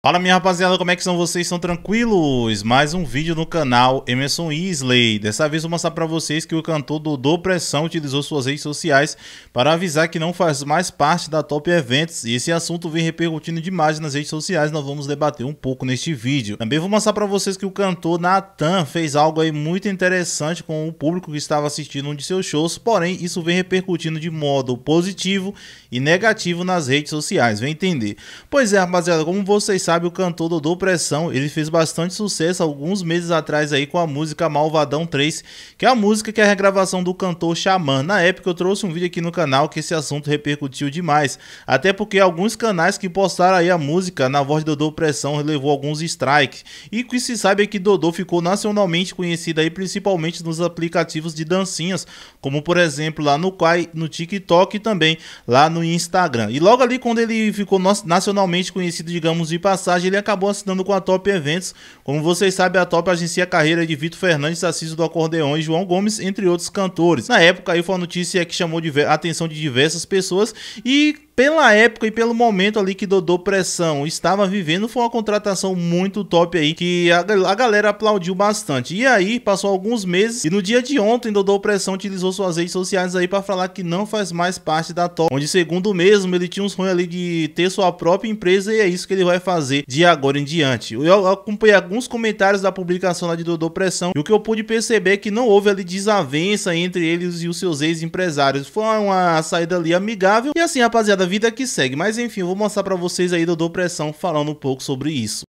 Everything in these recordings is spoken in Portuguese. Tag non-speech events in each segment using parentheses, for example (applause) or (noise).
Fala minha rapaziada, como é que são vocês? São tranquilos? Mais um vídeo no canal Emerson Isley. Dessa vez vou mostrar pra vocês que o cantor Dodô Pressão utilizou suas redes sociais para avisar que não faz mais parte da Top Events e esse assunto vem repercutindo demais nas redes sociais, nós vamos debater um pouco neste vídeo. Também vou mostrar pra vocês que o cantor Nathan fez algo aí muito interessante com o público que estava assistindo um de seus shows, porém isso vem repercutindo de modo positivo e negativo nas redes sociais, vem entender. Pois é rapaziada, como vocês sabe o cantor Dodô Pressão, ele fez bastante sucesso alguns meses atrás aí com a música Malvadão 3, que é a música que é a regravação do cantor Xamã. Na época eu trouxe um vídeo aqui no canal que esse assunto repercutiu demais, até porque alguns canais que postaram aí a música na voz de Dodô Pressão levou alguns strikes. E o que se sabe é que Dodô ficou nacionalmente conhecido aí principalmente nos aplicativos de dancinhas, como por exemplo lá no Quai, no TikTok e também lá no Instagram. E logo ali quando ele ficou nacionalmente conhecido, digamos, de passagem, passagem, ele acabou assinando com a Top Eventos. Como vocês sabem, a Top agencia a carreira de Vitor Fernandes, Assis do Acordeão e João Gomes, entre outros cantores. Na época, aí foi uma notícia que chamou a atenção de diversas pessoas e pela época e pelo momento ali que Dodô Pressão estava vivendo, foi uma contratação muito top aí, que a, a, galera aplaudiu bastante. E aí, passou alguns meses, e no dia de ontem, Dodô Pressão utilizou suas redes sociais aí para falar que não faz mais parte da Top, onde segundo mesmo, ele tinha um sonho ali de ter sua própria empresa e é isso que ele vai fazer fazer de agora em diante. Eu acompanhei alguns comentários da publicação lá de Dodô Pressão e o que eu pude perceber é que não houve ali desavença entre eles e os seus ex-empresários. Foi uma saída ali amigável e assim, rapaziada, a vida que segue. Mas enfim, eu vou mostrar para vocês aí Dodô Pressão falando um pouco sobre isso.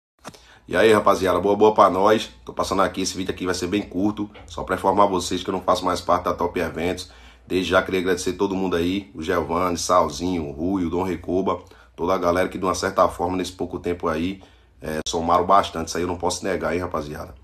E aí, rapaziada, boa boa para nós. Tô passando aqui, esse vídeo aqui vai ser bem curto, só para informar vocês que eu não faço mais parte da Top Eventos. Desde já queria agradecer todo mundo aí, o Giovanni, Salzinho, o Rui, o Dom Recoba, toda a galera que de uma certa forma nesse pouco tempo aí é, somaram bastante, isso aí eu não posso negar, hein, rapaziada.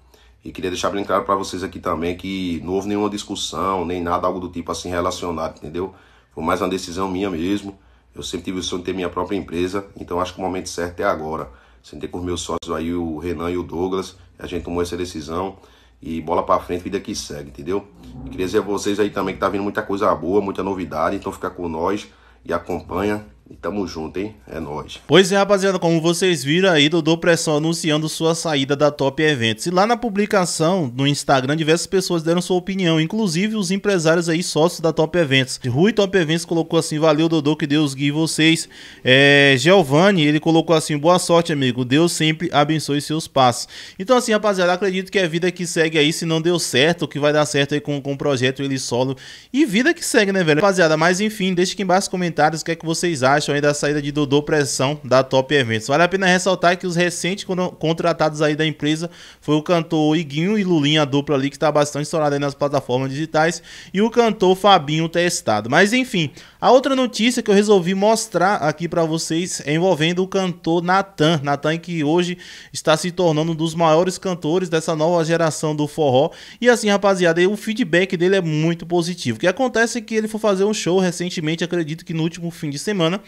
E queria deixar bem claro para vocês aqui também que não houve nenhuma discussão, nem nada, algo do tipo assim relacionado, entendeu? Foi mais uma decisão minha mesmo. Eu sempre tive o sonho de ter minha própria empresa, então acho que o momento certo é agora. Sentei com os meus sócios aí, o Renan e o Douglas, a gente tomou essa decisão e bola para frente, vida que segue, entendeu? E queria dizer a vocês aí também que tá vindo muita coisa boa, muita novidade, então fica com nós e acompanha e tamo junto, hein? É nóis. Pois é, rapaziada, como vocês viram aí, Dodô Pressão anunciando sua saída da Top Events. E lá na publicação, no Instagram, diversas pessoas deram sua opinião, inclusive os empresários aí, sócios da Top Events. Rui Top Events colocou assim, valeu Dodô, que Deus guie vocês. É, Giovanni, ele colocou assim, boa sorte, amigo, Deus sempre abençoe seus passos. Então assim, rapaziada, acredito que é vida que segue aí, se não deu certo, que vai dar certo aí com, com o projeto ele solo. E vida que segue, né, velho? Rapaziada, mas enfim, deixa aqui embaixo nos comentários o que é que vocês acham aí da saída de Dodô Pressão da Top Eventos? Vale a pena ressaltar que os recentes contratados aí da empresa foi o cantor Iguinho e Lulinha, a dupla ali que está bastante estourada aí nas plataformas digitais, e o cantor Fabinho Testado. Mas enfim, a outra notícia que eu resolvi mostrar aqui para vocês é envolvendo o cantor Natan. Natan que hoje está se tornando um dos maiores cantores dessa nova geração do forró. E assim, rapaziada, o feedback dele é muito positivo. O que acontece é que ele foi fazer um show recentemente, acredito que no último fim de semana,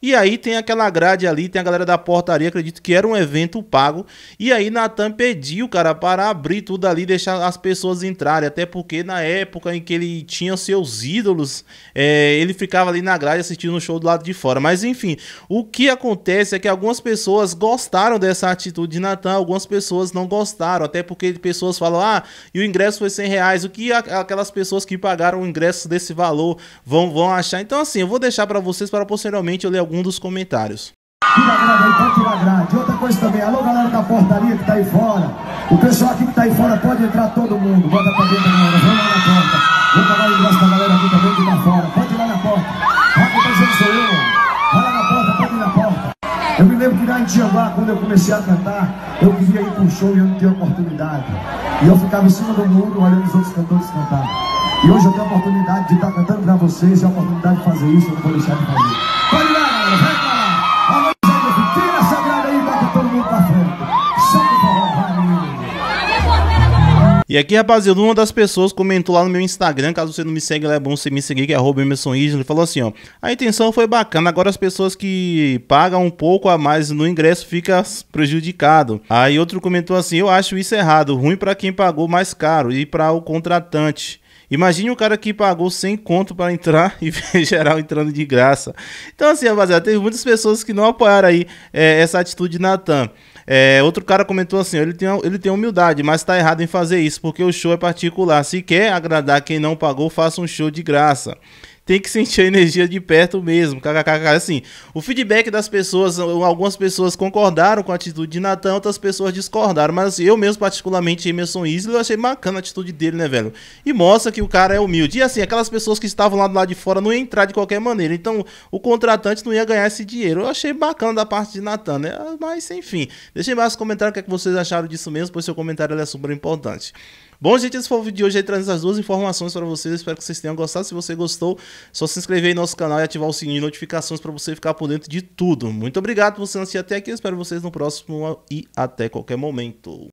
E aí tem aquela grade ali, tem a galera da portaria, acredito que era um evento pago. E aí Natan pediu, cara, para abrir tudo ali, deixar as pessoas entrarem. Até porque na época em que ele tinha seus ídolos, é, ele ficava ali na grade assistindo o um show do lado de fora. Mas enfim, o que acontece é que algumas pessoas gostaram dessa atitude de Natan, algumas pessoas não gostaram. Até porque pessoas falam, ah, e o ingresso foi 100 reais. O que aquelas pessoas que pagaram o ingresso desse valor vão, vão achar? Então assim, eu vou deixar para vocês para posteriormente eu ler algum dos comentários. Tira grade aí, pode tirar grade. Outra coisa também, alô galera da portaria que tá aí fora. O pessoal aqui que tá aí fora pode entrar todo mundo. Bota pra dentro agora, vamos lá na porta. Vou pagar o ingresso da galera aqui também que tá fora. Pode ir lá na porta. Rafa, sou eu. Vai lá na porta, pode ir na porta. Eu me lembro que lá em Tiambá, quando eu comecei a cantar, eu queria ir pro show e eu não tinha oportunidade. E eu ficava em cima do muro olhando os outros cantores cantar. E hoje eu tenho a oportunidade de estar tá cantando pra vocês e a oportunidade de fazer isso, eu não vou deixar de fazer. aqui, rapaziada, uma das pessoas comentou lá no meu Instagram, caso você não me segue, é bom você me seguir, que é arroba Emerson Isla, falou assim, ó, a intenção foi bacana, agora as pessoas que pagam um pouco a mais no ingresso fica prejudicado. Aí outro comentou assim, eu acho isso errado, ruim para quem pagou mais caro e para o contratante. Imagine o cara que pagou 100 conto para entrar (laughs) e ver geral entrando de graça. Então, assim, rapaziada, teve muitas pessoas que não apoiaram aí é, essa atitude de Natan. É, outro cara comentou assim: ele tem, ele tem humildade, mas tá errado em fazer isso, porque o show é particular. Se quer agradar quem não pagou, faça um show de graça tem que sentir a energia de perto mesmo. KKKK, assim. O feedback das pessoas, algumas pessoas concordaram com a atitude de Natan, outras pessoas discordaram. Mas assim, eu mesmo, particularmente, Emerson Isley, eu achei bacana a atitude dele, né, velho? E mostra que o cara é humilde. E assim, aquelas pessoas que estavam lá do lado de fora não iam entrar de qualquer maneira. Então, o contratante não ia ganhar esse dinheiro. Eu achei bacana da parte de Natan, né? Ah, mas, enfim. Deixem mais nos comentários o que, é que vocês acharam disso mesmo, pois seu comentário é super importante. Bom, gente, esse foi o vídeo de hoje aí, trazendo essas duas informações para vocês. Espero que vocês tenham gostado. Se você gostou, só se inscrever em nosso canal e ativar o sininho de notificações para você ficar por dentro de tudo. Muito obrigado por você assistir até aqui. Eu espero vocês no próximo e até qualquer momento.